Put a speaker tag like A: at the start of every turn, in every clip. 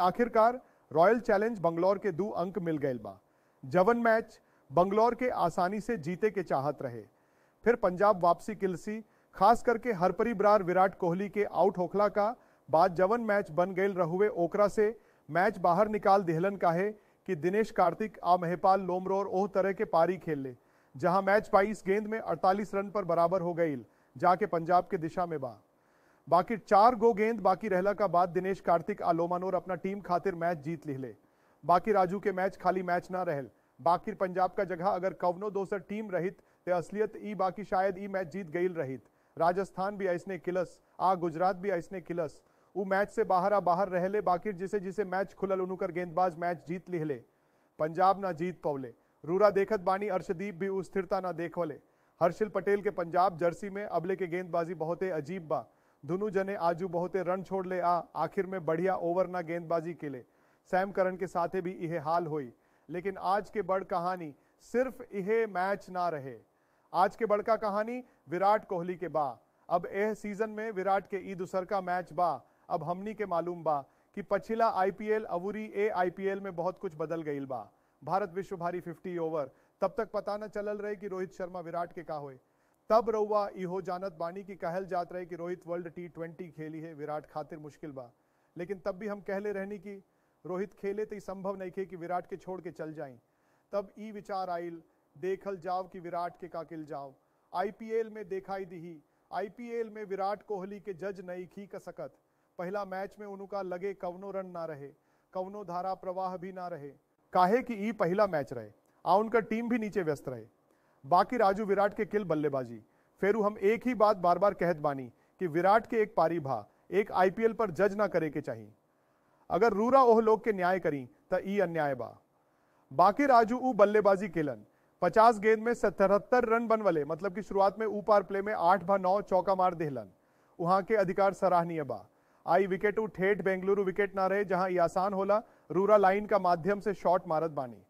A: आखिरकार royal challenge Bangalore के दो अंक मिल गए बा जवन मैच बंगलौर के आसानी से जीते के चाहत रहे फिर पंजाब वापसी किलसी खास करके हरपरी ब्रार विराट कोहली के आउट होखला का बाद जवन मैच बन गए रहुए ओकरा से मैच बाहर निकाल देहलन का है कि दिनेश कार्तिक आ महपाल और ओह तरह के पारी खेल ले जहां मैच बाईस गेंद में 48 रन पर बराबर हो गई जाके पंजाब के दिशा में बा बाकी चार गो गेंद बाकी रहला का बाद दिनेश कार्तिक आ लोमानोर अपना टीम खातिर मैच जीत लिख ले बाकी राजू के मैच खाली मैच ना रहल बाकी पंजाब का जगह अगर कवनो दोसर टीम रहित ते असलियत ई बाकी शायद ई मैच जीत गई रहित राजस्थान भी ऐसने किलस आ गुजरात भी ऐसने किलस वो मैच से बाहर आ बाहर ले बाकी जिसे जिसे मैच खुलल उनकर गेंदबाज मैच जीत लिहले पंजाब ना जीत पवले रूरा देखत बानी अर्शदीप भी उस स्थिरता ना देखवले हर्षिल पटेल के पंजाब जर्सी में अबले के गेंदबाजी बहुत अजीब बा दोनों जने आजू बहुते रन छोड़ ले आ आखिर में बढ़िया ओवर ना गेंदबाजी के लिए सैम करण के साथे भी यह हाल हुई लेकिन आज के बड़ कहानी सिर्फ यह मैच ना रहे आज के बड़का कहानी विराट कोहली के बा अब यह सीजन में विराट के ईद उसर का मैच बा अब हमनी के मालूम बा कि पछिला आईपीएल अवूरी ए आईपीएल में बहुत कुछ बदल गई बा भारत विश्व भारी फिफ्टी ओवर तब तक पता न चलल रहे कि रोहित शर्मा विराट के का होए तब रउआ इहो जानत बानी कि कहल जात रहे कि रोहित वर्ल्ड टी ट्वेंटी खेली है विराट खातिर मुश्किल बा लेकिन तब भी हम कहले रहनी कि रोहित खेले तो संभव नहीं थे कि विराट के छोड़ के चल जाए तब ई विचार आइल देखल जाओ कि विराट के काकिल जाओ आईपीएल में देखाई दी आईपीएल में विराट कोहली के जज नहीं खी का सकत पहला मैच में उनका लगे कवनो रन ना रहे कवनो धारा प्रवाह भी ना रहे काहे कि ई पहला मैच रहे आ उनका टीम भी नीचे व्यस्त रहे बाकी राजू विराट के किल बल्लेबाजी फेरू हम एक ही बात बार बार कहत बानी कि विराट के एक पारी भा एक आईपीएल पर जज ना करे के चाहिए अगर रूरा ओह लोग के न्याय करी तो ई अन्याय बा बाकी राजू ऊ बल्लेबाजी केलन पचास गेंद में सतहत्तर रन बनवले मतलब कि शुरुआत में ऊपर प्ले में आठ भा नौ चौका मार देहलन वहां के अधिकार सराहनीय बा आई विकेट ठेठ बेंगलुरु विकेट ना रहे जहां यासान होला रूरा लाइन का माध्यम से शॉट मारत बानी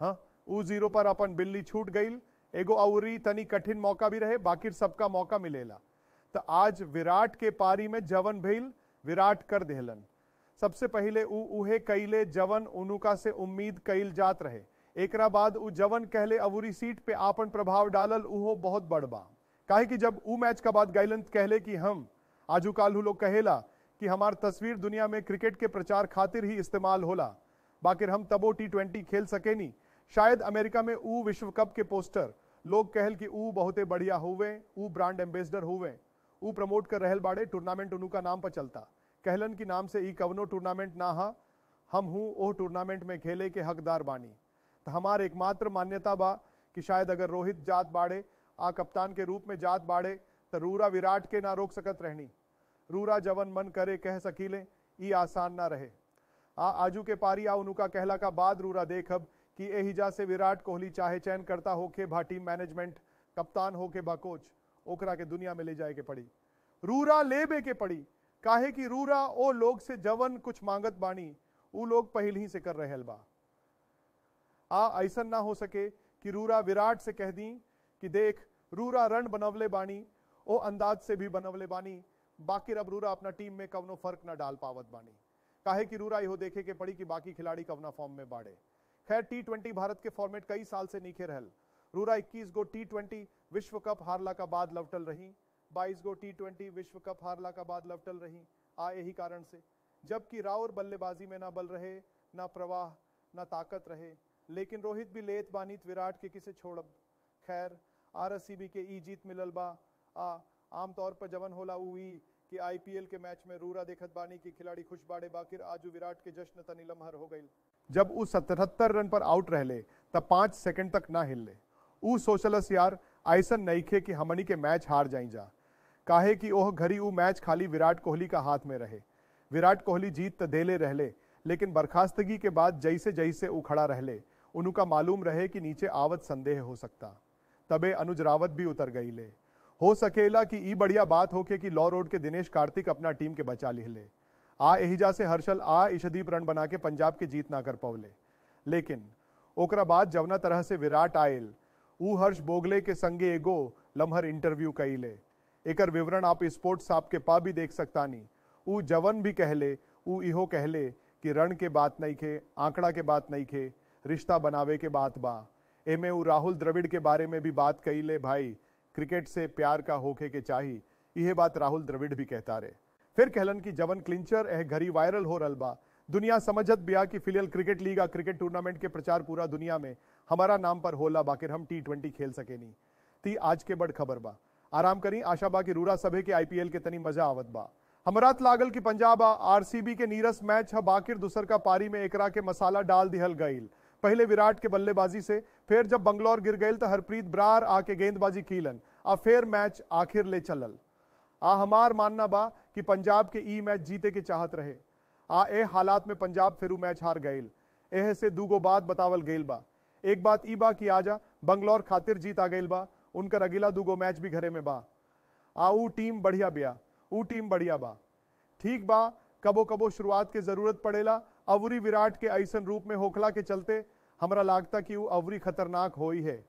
A: हाँ उ जीरो पर अपन बिल्ली छूट गई एगो अवरी तनी कठिन मौका भी रहे बाकी सबका मौका मिलेला तो आज विराट के पारी में जवन भइल विराट कर देहलन सबसे पहले उ उहे कैले जवन उनुका से उम्मीद कैल जात रहे एक बाद उ जवन कहले अवरी सीट पे आपन प्रभाव डालल उहो बहुत बड़ बा काहे कि जब ऊ मैच का बाद गैलन कहले कि हम आजू काल्हू लोग कहेला कि हमार तस्वीर दुनिया में क्रिकेट के प्रचार खातिर ही इस्तेमाल होला बाकी हम तबो टी ट्वेंटी खेल सके नहीं शायद अमेरिका में ऊ विश्व कप के पोस्टर लोग कहल कि ऊ बहुत बढ़िया हुए ऊ ब्रांड एम्बेसडर हुए ऊ प्रमोट कर रहल बाड़े टूर्नामेंट उनू का नाम पर चलता कहलन की नाम से ई कवनो टूर्नामेंट ना हा हम हूँ ओ टूर्नामेंट में खेले के हकदार बानी तो हमार एकमात्र मान्यता बा कि शायद अगर रोहित जात बाड़े आ कप्तान के रूप में जात बाड़े तो रूरा विराट के ना रोक सकत रहनी रूरा जवन मन करे कह सकीले ई आसान ना रहे आ आजू के पारी आ उनका कहला का बाद रूरा देखब कि एहिजा से विराट कोहली चाहे चयन करता होके भा टीम मैनेजमेंट कप्तान होके भा कोच ओकरा के दुनिया में ले जाए के पड़ी रूरा लेबे के पड़ी काहे कि रूरा ओ लोग से जवन कुछ मांगत बानी उ लोग पहल ही से कर रहे बा आ ऐसा ना हो सके कि रूरा विराट से कह दी कि देख रूरा रण बनवले बानी ओ अंदाज से भी बनवले बानी बाकी अब रूरा अपना टीम में कवनो फर्क ना डाल पावत बानी काहे कि रूरा यो देखे के पड़ी कि बाकी खिलाड़ी कवना फॉर्म में बाढ़े खैर टी ट्वेंटी भारत के फॉर्मेट कई साल से नीखे रहल रूरा इक्कीस गो टी ट्वेंटी विश्व कप हारला का बाद लवटल रही बाईस गो टी ट्वेंटी विश्व कप हारला का बाद लवटल रही आ यही कारण से जबकि राव और बल्लेबाजी में ना बल रहे ना प्रवाह ना ताकत रहे लेकिन रोहित भी लेत बानित विराट के किसे छोड़ब खैर आर के ई जीत मिलल बा आ आमतौर पर जवन होला हुई कि आईपीएल के मैच में रूरा देखत बानी की खिलाड़ी खुश बाड़े बाकी आज विराट के जश्न तनी लम्हर हो गई जब उ सतहत्तर रन पर आउट रह ले तब पाँच सेकंड तक ना हिल ले उ सोचलस यार ऐसन नईखे कि हमनी के मैच हार जाई जा काहे कि ओह घड़ी उ मैच खाली विराट कोहली का हाथ में रहे विराट कोहली जीत तो देले रहले लेकिन बर्खास्तगी के बाद जैसे जैसे उखड़ा रहले उनका मालूम रहे कि नीचे आवत संदेह हो सकता तबे अनुज रावत भी उतर गई ले हो सकेला कि ई बढ़िया बात होके कि लॉ रोड के दिनेश कार्तिक अपना टीम के बचा ले ले आ एहिजा से हर्षल आ इशदीप रन बना के पंजाब के जीत ना कर पवले लेकिन ओकरा बाद जवना तरह से विराट आयल उ हर्ष बोगले के संगे एगो लम्हर इंटरव्यू कई ले एक विवरण आप स्पोर्ट्स साहब के पा भी देख सकता नहीं उ जवन भी कहले उ इहो कहले कि रण के बात नहीं खे आंकड़ा के बात नहीं खे रिश्ता बनावे के बात बा एमे उ राहुल द्रविड़ के बारे में भी बात कही ले भाई क्रिकेट से प्यार का होके के चाही यह बात राहुल द्रविड़ भी कहता रहे फिर कहलन की जवन क्लिंचर यह घरी वायरल हो रल बा दुनिया समझत बिया कि फिलहाल क्रिकेट लीग आ क्रिकेट टूर्नामेंट के प्रचार पूरा दुनिया में हमारा नाम पर होला बाकी हम टी ट्वेंटी खेल सके नहीं ती आज के बड़ खबर बा आराम करी आशा बा कि रूरा सभे के आईपीएल के तनी मजा आवत बा हमारा लागल कि पंजाब आरसीबी के नीरस मैच है बाकी दूसर का पारी में एकरा के मसाला डाल दिहल गई पहले विराट के बल्लेबाजी से फिर जब बंगलौर गिर गए तो हरप्रीत ब्रार आके गेंदबाजी कीलन आ फिर मैच आखिर ले चलल आ हमार मानना बा कि पंजाब के ई मैच जीते के चाहत रहे आ ए हालात में पंजाब फिर मैच हार गए एह से दूगो बात बतावल गए बा एक बात ई बा कि आजा बंगलौर खातिर जीत आ गए बा उनकर अगला दूगो मैच भी घरे में बा आ ऊ टीम बढ़िया बिया ऊ टीम बढ़िया बा ठीक बा कबो कबो शुरुआत के ज़रूरत पड़ेला अवरी विराट के ऐसा रूप में होखला के चलते हमारा लागता कि वो अवरी खतरनाक हो ही है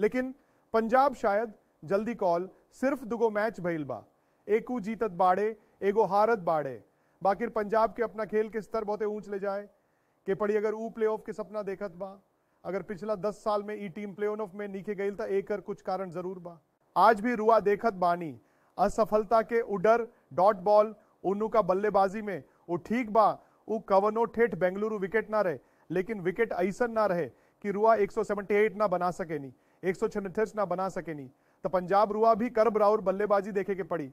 A: लेकिन पंजाब शायद जल्दी कॉल सिर्फ दुगो मैच भैल बा एक जीतत बाड़े एगो हारत बाड़े बाकी पंजाब के अपना खेल के स्तर बहुत ऊंच ले जाए के पड़ी अगर ऊ प्ले के सपना देखत बा अगर पिछला दस साल में ई टीम प्लेऑफ में नीचे गई था एक कुछ कारण जरूर बा आज भी रुआ देखत बानी असफलता के उडर डॉट बॉल उन्नू का बल्लेबाजी में वो ठीक बा उ कवनो ठेठ बेंगलुरु विकेट ना रहे लेकिन विकेट ऐसा ना रहे कि रुआ 178 ना बना सके नहीं एक ना बना सके नहीं तो पंजाब रुआ भी कर्ब राउर बल्लेबाजी देखे के पड़ी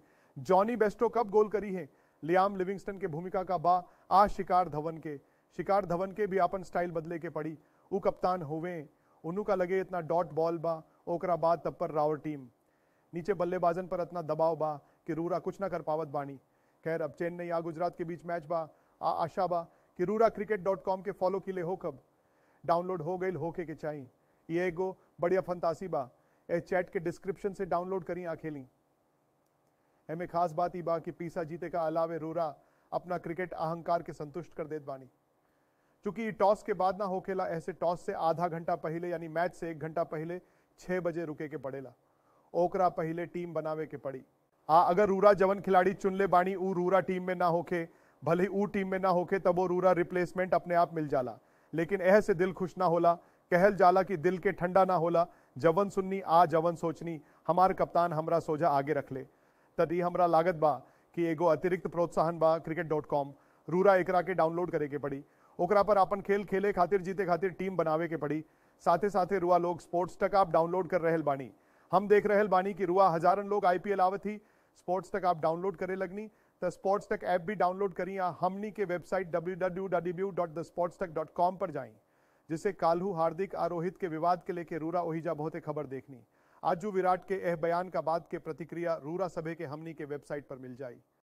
A: जॉनी बेस्टो कब गोल करी है लियाम लिविंगस्टन के भूमिका का बा आ शिकार धवन के शिकार धवन के भी अपन स्टाइल बदले के पड़ी उ कप्तान होवे उन्हों का लगे इतना डॉट बॉल बा ओकरा बाद तब पर रावर टीम नीचे बल्लेबाजन पर इतना दबाव बा कि रूरा कुछ ना कर पावत बानी खैर अब चेन्नई या गुजरात के बीच मैच बा आशाबा कि रूरा क्रिकेट डॉट कॉम के फॉलो किले हो कब डाउनलोड हो गई होके के चाहिए ये एगो बढ़िया फंतासी बा ए चैट के डिस्क्रिप्शन से डाउनलोड करी आ खेली एमे खास बात ही बा कि पीसा जीते का अलावे रूरा अपना क्रिकेट अहंकार के संतुष्ट कर देत बानी चूंकि टॉस के बाद ना होकेला ऐसे टॉस से आधा घंटा पहले यानी मैच से एक घंटा पहले छः बजे रुके के पड़ेला ओकरा पहले टीम बनावे के पड़ी आ अगर रूरा जवन खिलाड़ी चुनले बानी ऊ रूरा टीम में ना होके भले ही ऊ टीम में ना होके तब वो रूरा रिप्लेसमेंट अपने आप मिल जाला लेकिन ऐह से दिल खुश ना होला कहल जाला कि दिल के ठंडा ना होला जवन सुननी आ जवन सोचनी हमार कप्तान हमरा सोझा आगे रख ले तद ही हमरा लागत बा कि एगो अतिरिक्त प्रोत्साहन बा क्रिकेट डॉट कॉम रूरा एकरा के डाउनलोड करे के पड़ी ओकरा पर अपन खेल खेले खातिर जीते खातिर टीम बनावे के पड़ी साथे साथे रुआ लोग स्पोर्ट्स तक आप डाउनलोड कर रहे बानी हम देख रहे बानी कि रुआ हजारन लोग आईपीएल आवत ही स्पोर्ट्स तक आप डाउनलोड करे लगनी द स्पोर्ट्स टेक ऐप भी डाउनलोड करें या हमनी के वेबसाइट डब्ल्यू पर जाएं जिसे कालू हार्दिक आरोहित के विवाद के लेके रूरा ओहिजा ही खबर देखनी आजू विराट के एह बयान का बाद के प्रतिक्रिया रूरा सभे के हमनी के वेबसाइट पर मिल जाएगी